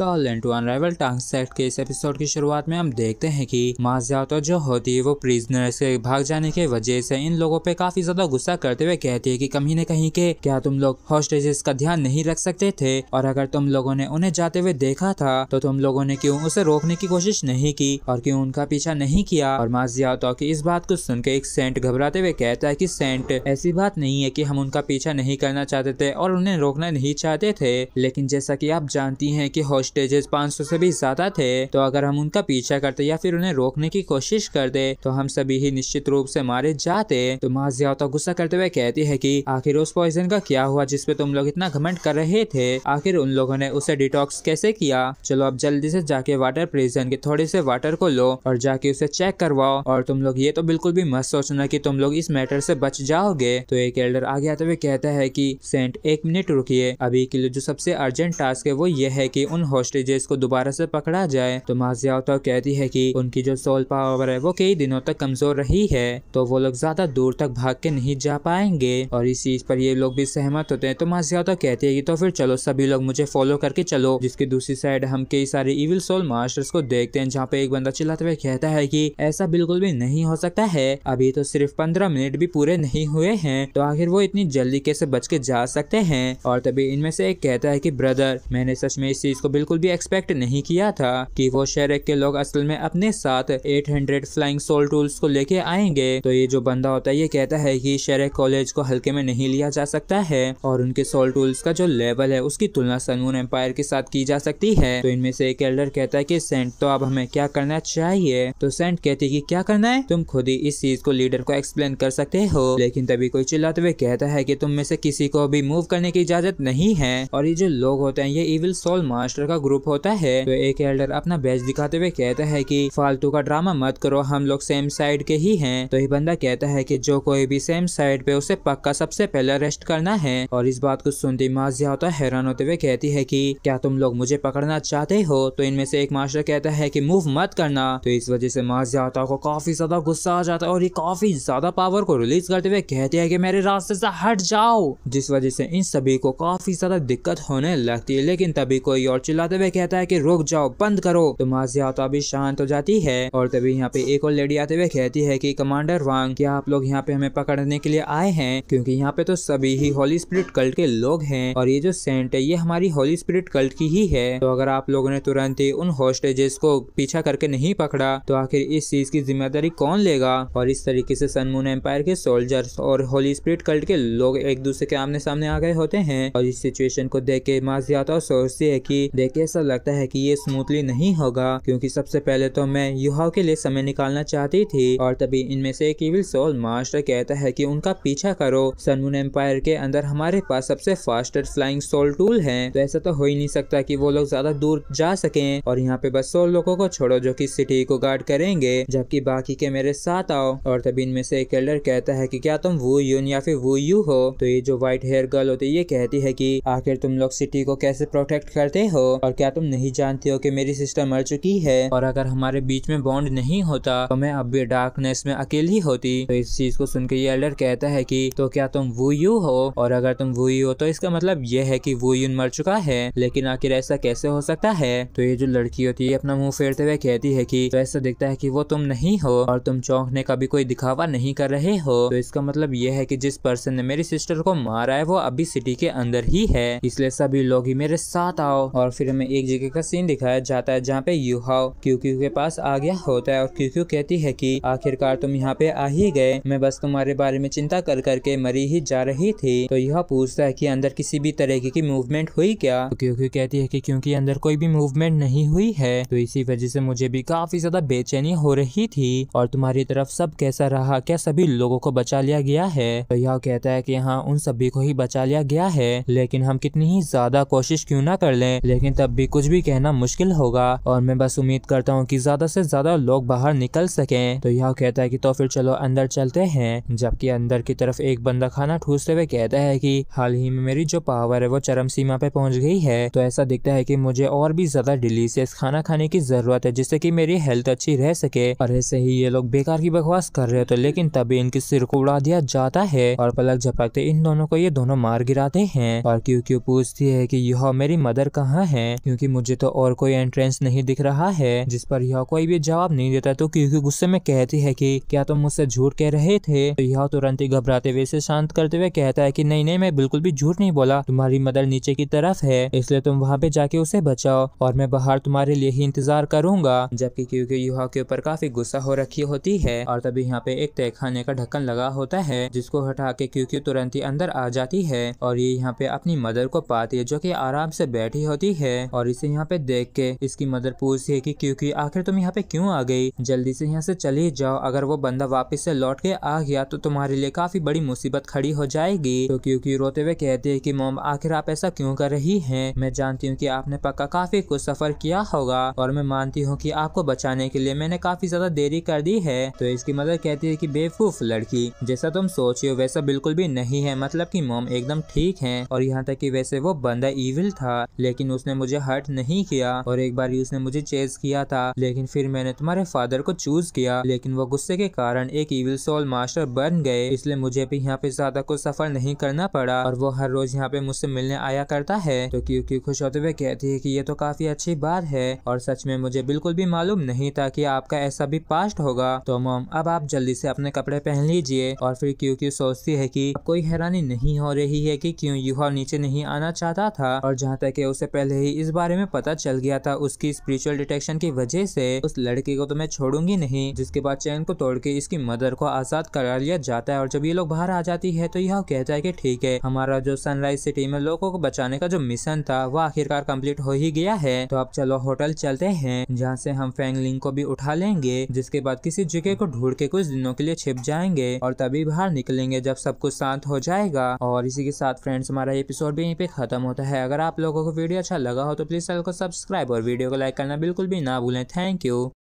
सॉलेंट to अनराइवल टांग के इस एपिसोड की शुरुआत में हम देखते हैं कि माँ ज्यादा जो होती है वो प्रिजनर्स के भाग जाने की वजह से इन लोगों पे काफी ज्यादा गुस्सा करते हुए कहती है कि कमी ने कहीं के क्या तुम लोग हॉस्टेजेस का ध्यान नहीं रख सकते थे और अगर तुम लोगों ने उन्हें जाते हुए देखा था तो तुम लोगों ने क्यों उसे रोकने की कोशिश नहीं की और क्यों उनका पीछा नहीं किया और माँ ज्यादा की इस बात को सुनकर एक सेंट घबराते हुए कहता है की सेंट ऐसी बात नहीं है की हम उनका पीछा नहीं करना चाहते थे और उन्हें रोकना नहीं चाहते थे लेकिन जैसा की आप जानती है की होस्टेजेस 500 से भी ज्यादा थे तो अगर हम उनका पीछा करते या फिर उन्हें रोकने की कोशिश कर दे तो हम सभी ही निश्चित रूप से मारे जाते तो माँ ज्यादा तो गुस्सा करते हुए कहती है की आखिर उस पॉइजन का क्या हुआ जिसपे तुम लोग इतना घमेंट कर रहे थे आखिर उन लोगों ने उसे डिटॉक्स कैसे किया चलो अब जल्दी से जाके वाटर प्रिजन के थोड़े से वाटर को लो और जाके उसे चेक करवाओ और तुम लोग ये तो बिल्कुल भी मत सोचना कि तुम लोग इस मैटर से बच जाओगे तो एक एल्डर आगे आते हुए कहता है कि सेंट एक मिनट रुकिए अभी के लिए जो सबसे अर्जेंट टास्क है वो ये है कि उन हॉस्टेजेस को दोबारा से पकड़ा जाए तो माजियाता तो कहती है कि उनकी जो सोल पावर है वो कई दिनों तक कमजोर रही है तो वो लोग ज्यादा दूर तक भाग के नहीं जा पाएंगे और इस चीज पर ये लोग भी सहमत होते हैं तो माजियाता तो कहती है कि तो फिर चलो सभी लोग मुझे फॉलो करके चलो जिसकी दूसरी साइड हम कई सारे इविल सोल मास्टर्स को देखते हैं जहाँ पे एक बंदा चिल्लाते हुए कहता है कि ऐसा बिल्कुल भी नहीं हो सकता है अभी तो सिर्फ पंद्रह मिनट भी पूरे नहीं हुए हैं तो आखिर वो इतनी जल्दी कैसे बच के जा सकते हैं और तभी इनमें से एक कहता है की ब्रदर मैंने सच में इस चीज को बिल्कुल भी एक्सपेक्ट नहीं किया था कि वो शेरेक के लोग असल में अपने साथ 800 फ्लाइंग सोल टूल्स को लेके आएंगे तो ये जो बंदा होता है ये कहता है कि शेरेक कॉलेज को हल्के में नहीं लिया जा सकता है और उनके सोल टूल्स का जो लेवल है उसकी तुलना सनून एम्पायर के साथ की जा सकती है तो इनमें से एक एल्डर कहता है की सेंट तो अब हमें क्या करना चाहिए तो सेंट कहती है की क्या करना है तुम खुद ही इस चीज को लीडर को एक्सप्लेन कर सकते हो लेकिन तभी कोई चिल्लाते हुए कहता है की तुम में से किसी को भी मूव करने की इजाजत नहीं है और ये जो लोग होते हैं ये इविल सोल मास्टर का ग्रुप होता है तो एक एल्डर अपना बैच दिखाते हुए कहता है कि फालतू का ड्रामा मत करो हम लोग सेम साइड के ही हैं तो ये बंदा कहता है कि जो कोई भी सेम साइड पे उसे पक्का सबसे पहले अरेस्ट करना है और इस बात को सुनते माजिया होता हैरान होते हुए कहती है की क्या तुम लोग मुझे पकड़ना चाहते हो तो इनमें से एक मास्टर कहता है की मूव मत करना तो इस वजह से माजियाता को काफी ज्यादा गुस्सा आ जाता है और ये काफी ज्यादा पावर को रिलीज करते हुए कहते हैं कि मेरे रास्ते से हट जाओ जिस वजह से इन सभी को काफी ज्यादा दिक्कत होने लगती है लेकिन तभी कोई और चिल्ला चिल्लाते हुए कहता है कि रुक जाओ बंद करो तो माजिया तो अभी शांत हो जाती है और तभी यहाँ पे एक और लेडी आते हुए कहती है की कमांडर वांग क्या आप लोग यहाँ पे हमें पकड़ने के लिए आए हैं क्यूँकी यहाँ पे तो सभी ही होली स्प्रिट कल्ट के लोग है और ये जो सेंट है ये हमारी होली स्प्रिट कल्ट की ही है तो अगर आप लोगों ने तुरंत ही उन होस्टेजेस को पीछा करके नहीं पकड़ा तो आखिर इस चीज की जिम्मेदारी कौन लेगा और इस तरीके से सनमून एम्पायर के सोल्जर्स और होली स्प्रिट कल्ट के लोग एक दूसरे के आमने सामने आ गए होते हैं और इस सिचुएशन को देख के माजियाता तो सोचती है की के ऐसा लगता है कि ये स्मूथली नहीं होगा क्योंकि सबसे पहले तो मैं युवाओं के लिए समय निकालना चाहती थी और तभी इनमें से एक इविल सोल मास्टर कहता है कि उनका पीछा करो सनमून एम्पायर के अंदर हमारे पास सबसे फास्टेस्ट फ्लाइंग सोल टूल है तो ऐसा तो हो ही नहीं सकता कि वो लोग ज्यादा दूर जा सके और यहाँ पे बस सोल लोगों को छोड़ो जो कि सिटी को गार्ड करेंगे जबकि बाकी के मेरे साथ आओ और तभी इनमें से एक एल्डर कहता है कि क्या तुम वो यून या फिर वो यू हो तो ये जो व्हाइट हेयर गर्ल होती है ये कहती है की आखिर तुम लोग सिटी को कैसे प्रोटेक्ट करते हो और क्या तुम नहीं जानते हो कि मेरी सिस्टर मर चुकी है और अगर हमारे बीच में बॉन्ड नहीं होता तो मैं अब भी डार्कनेस में अकेली होती तो इस चीज को सुनकर ये एल्डर कहता है की तो क्या तुम वो यू हो और अगर तुम वो यू हो तो इसका मतलब ये है की वो यून मर चुका है लेकिन आखिर ऐसा कैसे हो सकता है तो ये जो लड़की होती है अपना मुंह फेरते हुए कहती है कि तो ऐसा दिखता है कि वो तुम नहीं हो और तुम चौंकने का भी कोई दिखावा नहीं कर रहे हो तो इसका मतलब यह है कि जिस पर्सन ने मेरी सिस्टर को मारा है वो अभी सिटी के अंदर ही है इसलिए सभी लोग ही मेरे साथ आओ और फिर चित्र में एक जगह का सीन दिखाया जाता है जहाँ पे यूहाओ क्यूक्यू के पास आ गया होता है और क्यूक्यू कहती है कि आखिरकार तुम यहाँ पे आ ही गए मैं बस तुम्हारे बारे में चिंता कर करके मरी ही जा रही थी तो यह पूछता है की अंदर किसी भी तरीके की मूवमेंट हुई क्या क्यूक्यू तो कहती है की क्यूँकी अंदर कोई भी मूवमेंट नहीं हुई है तो इसी वजह से मुझे भी काफी ज्यादा बेचैनी हो रही थी और तुम्हारी तरफ सब कैसा रहा क्या सभी लोगों को बचा लिया गया है तो यह कहता है की यहाँ उन सभी को ही बचा लिया गया है लेकिन हम कितनी ही ज्यादा कोशिश क्यों ना कर लें लेकिन तब भी कुछ भी कहना मुश्किल होगा और मैं बस उम्मीद करता हूँ की ज्यादा से ज्यादा लोग बाहर निकल सके तो यह कहता है की तो फिर चलो अंदर चलते हैं जबकि अंदर की तरफ एक बंदा खाना ठूसते हुए कहता है की हाल ही में मेरी जो पावर है वो चरम सीमा पे पहुँच गई है तो ऐसा दिखता है की मुझे और भी ज्यादा डिलीशियस खाना खाने की जरूरत है जिससे की मेरी हेल्थ अच्छी रह सके और ऐसे ही ये लोग बेकार की बकवास कर रहे थे लेकिन तभी इनके सिर को उड़ा दिया जाता है और पलक झपकते इन दोनों को ये दोनों मार गिराते हैं और क्यों क्यों पूछती है कि यह मेरी मदर कहाँ है हैं क्योंकि मुझे तो और कोई एंट्रेंस नहीं दिख रहा है जिस पर यह कोई भी जवाब नहीं देता तो क्योंकि गुस्से में कहती है कि क्या तुम तो मुझसे झूठ कह रहे थे तो यह तुरंत ही घबराते हुए से शांत करते हुए कहता है की नहीं नहीं मैं बिल्कुल भी झूठ नहीं बोला तुम्हारी मदर नीचे की तरफ है इसलिए तुम वहाँ पे जाके उसे बचाओ और मैं बाहर तुम्हारे लिए ही इंतजार करूंगा जबकि क्योंकि युवा के ऊपर काफी गुस्सा हो रखी होती है और तभी यहाँ पे एक तहखाने का ढक्कन लगा होता है जिसको हटा के क्योंकि तुरंत ही अंदर आ जाती है और ये यहाँ पे अपनी मदर को पाती है जो की आराम से बैठी होती है है और इसे यहाँ पे देख के इसकी मदर पूछती है की क्यूँकी आखिर तुम यहाँ पे क्यूँ आ गई जल्दी से यहाँ से चली जाओ अगर वो बंदा वापिस से लौट के आ गया तो तुम्हारे लिए काफी बड़ी मुसीबत खड़ी हो जाएगी तो क्यूँकी रोते हुए कहते है की मोम आखिर आप ऐसा क्यूँ कर रही है मैं जानती हूँ की आपने पक्का काफी कुछ सफर किया होगा और मैं मानती हूँ की आपको बचाने के लिए मैंने काफी ज्यादा देरी कर दी है तो इसकी मदर कहती है की बेवकूफ लड़की जैसा तुम सोच रहे हो वैसा बिल्कुल भी नहीं है मतलब की मोम एकदम ठीक है और यहाँ तक की वैसे वो बंदा इविल था लेकिन उसने मुझे हर्ट नहीं किया और एक बार उसने मुझे चेज किया था लेकिन फिर मैंने तुम्हारे फादर को चूज किया लेकिन वो गुस्से के कारण एक इविल सोल मास्टर बन गए इसलिए मुझे भी यहाँ पे ज्यादा कुछ सफर नहीं करना पड़ा और वो हर रोज यहाँ पे मुझसे मिलने आया करता है तो क्यूँकी खुश होते हुए कहती है की ये तो काफी अच्छी बात है और सच में मुझे बिल्कुल भी मालूम नहीं था की आपका ऐसा भी पास्ट होगा तो मोम अब आप जल्दी से अपने कपड़े पहन लीजिए और फिर क्यूँकी सोचती है की कोई हैरानी नहीं हो रही है की क्यूँ युवा नीचे नहीं आना चाहता था और जहाँ तक उसे पहले ही भी इस बारे में पता चल गया था उसकी स्पिरिचुअल डिटेक्शन की वजह से उस लड़की को तो मैं छोड़ूंगी नहीं जिसके बाद चैन को तोड़ के इसकी मदर को आजाद करा लिया जाता है और जब ये लोग बाहर आ जाती है तो यह कहता है की ठीक है हमारा जो सनराइज सिटी में लोगों को बचाने का जो मिशन था वो आखिरकार कम्प्लीट हो ही गया है तो अब चलो होटल चलते हैं जहाँ से हम फैंगलिंग को भी उठा लेंगे जिसके बाद किसी जगह को ढूंढ के कुछ दिनों के लिए छिप जाएंगे और तभी बाहर निकलेंगे जब सब कुछ शांत हो जाएगा और इसी के साथ फ्रेंड्स हमारा एपिसोड भी यहीं पे खत्म होता है अगर आप लोगों को वीडियो अच्छा लगा लगा हो तो प्लीज़ चैनल को सब्सक्राइब और वीडियो को लाइक करना बिल्कुल भी ना भूलें थैंक यू